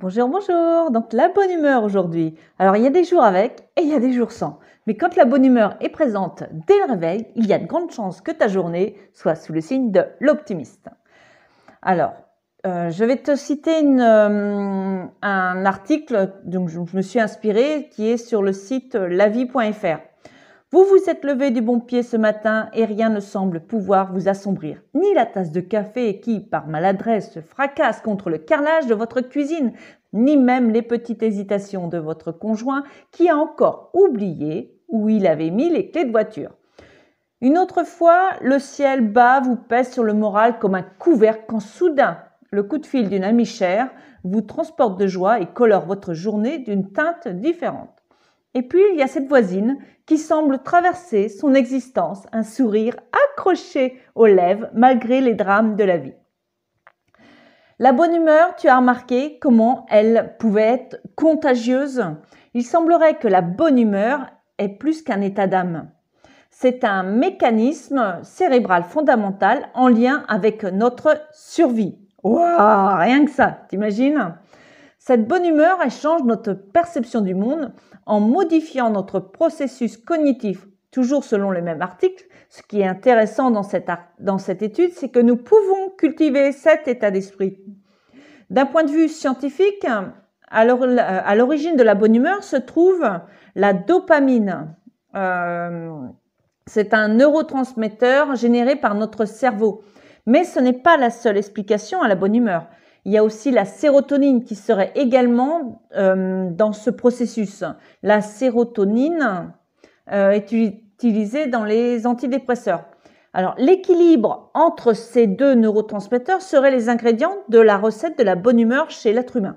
Bonjour, bonjour. Donc la bonne humeur aujourd'hui. Alors il y a des jours avec et il y a des jours sans. Mais quand la bonne humeur est présente dès le réveil, il y a de grandes chances que ta journée soit sous le signe de l'optimiste. Alors, euh, je vais te citer euh, un article, dont je me suis inspirée, qui est sur le site lavie.fr. Vous vous êtes levé du bon pied ce matin et rien ne semble pouvoir vous assombrir. Ni la tasse de café qui, par maladresse, se fracasse contre le carrelage de votre cuisine, ni même les petites hésitations de votre conjoint qui a encore oublié où il avait mis les clés de voiture. Une autre fois, le ciel bas vous pèse sur le moral comme un couvercle quand soudain, le coup de fil d'une amie chère vous transporte de joie et colore votre journée d'une teinte différente. Et puis il y a cette voisine qui semble traverser son existence, un sourire accroché aux lèvres malgré les drames de la vie. La bonne humeur, tu as remarqué comment elle pouvait être contagieuse. Il semblerait que la bonne humeur est plus qu'un état d'âme. C'est un mécanisme cérébral fondamental en lien avec notre survie. Waouh, rien que ça, t'imagines cette bonne humeur, elle change notre perception du monde en modifiant notre processus cognitif, toujours selon le même article. Ce qui est intéressant dans cette, étude, c'est que nous pouvons cultiver cet état d'esprit. D'un point de vue scientifique, à l'origine de la bonne humeur se trouve la dopamine. Euh, c'est un neurotransmetteur généré par notre cerveau. Mais ce n'est pas la seule explication à la bonne humeur. Il y a aussi la sérotonine qui serait également euh, dans ce processus. La sérotonine euh, est utilisée dans les antidépresseurs. Alors, l'équilibre entre ces deux neurotransmetteurs serait les ingrédients de la recette de la bonne humeur chez l'être humain.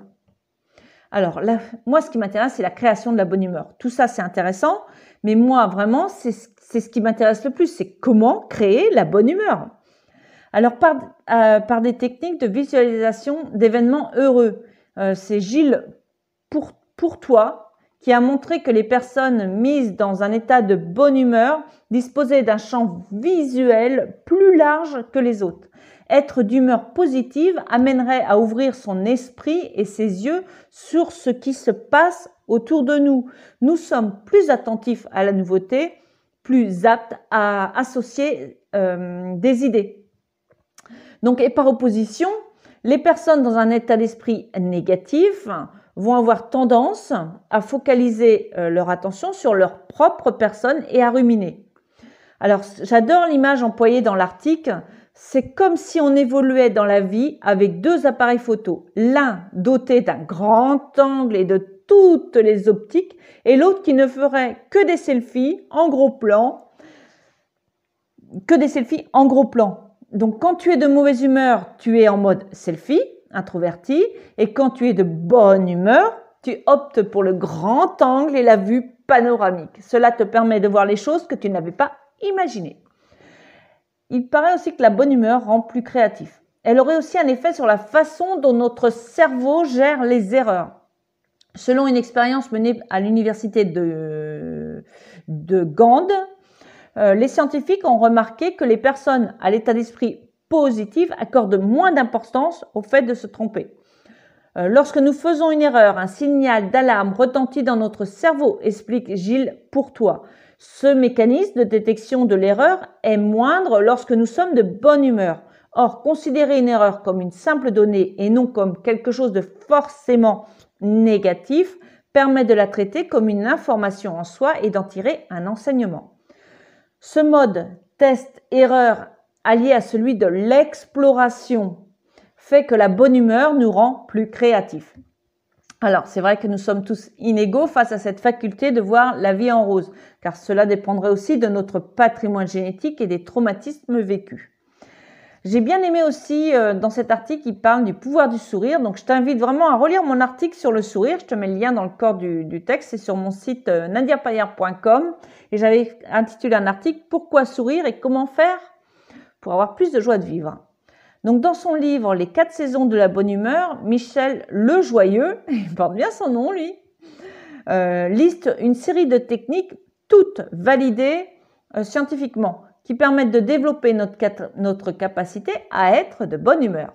Alors, moi, ce qui m'intéresse, c'est la création de la bonne humeur. Tout ça, c'est intéressant, mais moi, vraiment, c'est ce qui m'intéresse le plus, c'est comment créer la bonne humeur. Alors euh, par, des techniques de visualisation d'événements heureux. Euh, c'est Gilles pour, toi qui a montré que les personnes mises dans un état de bonne humeur disposaient d'un champ visuel plus large que les autres. Être d'humeur positive amènerait à ouvrir son esprit et ses yeux sur ce qui se passe autour de nous. Nous sommes plus attentifs à la nouveauté, plus aptes à associer euh, des idées. Donc, et par opposition, les personnes dans un état d'esprit négatif vont avoir tendance à focaliser euh, leur attention sur leur propre personne et à ruminer. Alors, j'adore l'image employée dans l'article. C'est comme si on évoluait dans la vie avec deux appareils photo. L'un doté d'un grand angle et de toutes les optiques et l'autre qui ne ferait que des selfies en gros plan. Que des selfies en gros plan donc quand tu es de mauvaise humeur, tu es en mode selfie, introverti, et quand tu es de bonne humeur, tu optes pour le grand angle et la vue panoramique. Cela te permet de voir les choses que tu n'avais pas imaginées. Il paraît aussi que la bonne humeur rend plus créatif. Elle aurait aussi un effet sur la façon dont notre cerveau gère les erreurs. Selon une expérience menée à l'université de, de Gand, euh, les scientifiques ont remarqué que les personnes à l'état d'esprit positif accordent moins d'importance au fait de se tromper. Euh, lorsque nous faisons une erreur, un signal d'alarme retentit dans notre cerveau, explique Gilles Pourtois. Ce mécanisme de détection de l'erreur est moindre lorsque nous sommes de bonne humeur. Or, considérer une erreur comme une simple donnée et non comme quelque chose de forcément négatif permet de la traiter comme une information en soi et d'en tirer un enseignement. Ce mode test-erreur allié à celui de l'exploration fait que la bonne humeur nous rend plus créatifs. Alors, c'est vrai que nous sommes tous inégaux face à cette faculté de voir la vie en rose, car cela dépendrait aussi de notre patrimoine génétique et des traumatismes vécus. J'ai bien aimé aussi euh, dans cet article, il parle du pouvoir du sourire. Donc, je t'invite vraiment à relire mon article sur le sourire. Je te mets le lien dans le corps du, texte. C'est sur mon site euh, Et j'avais intitulé un article Pourquoi sourire et comment faire pour avoir plus de joie de vivre. Donc, dans son livre Les quatre saisons de la bonne humeur, Michel Lejoyeux, il porte bien son nom lui, euh, liste une série de techniques toutes validées euh, scientifiquement qui permettent de développer notre, notre capacité à être de bonne humeur.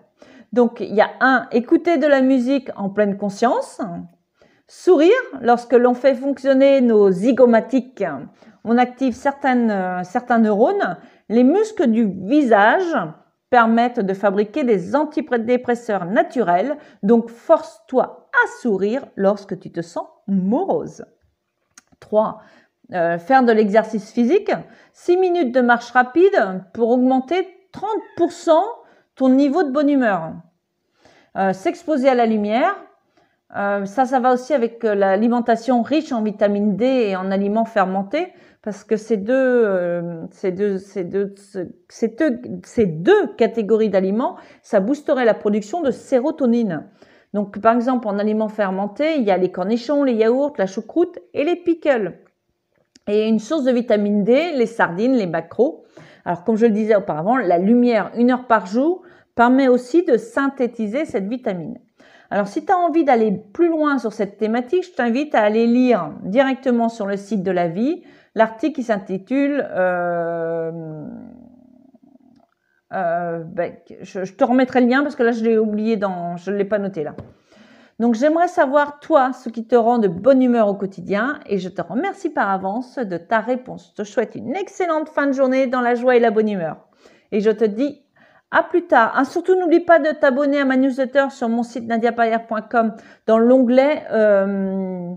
Donc il y a un, écouter de la musique en pleine conscience, sourire lorsque l'on fait fonctionner nos zygomatiques, on active certaines, certains neurones, les muscles du visage permettent de fabriquer des antidépresseurs naturels, donc force-toi à sourire lorsque tu te sens morose. 3. Euh, faire de l'exercice physique, 6 minutes de marche rapide pour augmenter 30% ton niveau de bonne humeur. Euh, s'exposer à la lumière, euh, ça, ça va aussi avec l'alimentation riche en vitamine D et en aliments fermentés, parce que ces deux, ces deux, ces deux, deux, ces deux catégories d'aliments, ça boosterait la production de sérotonine. Donc, par exemple, en aliments fermentés, il y a les cornichons, les yaourts, la choucroute et les pickles. Et une source de vitamine D, les sardines, les macros. Alors comme je le disais auparavant, la lumière une heure par jour permet aussi de synthétiser cette vitamine. Alors si tu as envie d'aller plus loin sur cette thématique, je t'invite à aller lire directement sur le site de la vie l'article qui s'intitule... Euh, euh, ben, je, te remettrai le lien parce que là je l'ai oublié dans... Je ne l'ai pas noté là. Donc j'aimerais savoir, toi, ce qui te rend de bonne humeur au quotidien et je te remercie par avance de ta réponse. Je te souhaite une excellente fin de journée dans la joie et la bonne humeur. Et je te dis à plus tard. Ah, surtout, n'oublie pas de t'abonner à ma newsletter sur mon site nadiapayer.com dans l'onglet euh,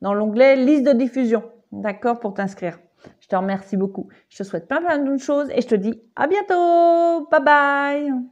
dans l'onglet liste de diffusion. D'accord pour t'inscrire. Je te remercie beaucoup. Je te souhaite plein plein de choses et je te dis à bientôt. Bye bye.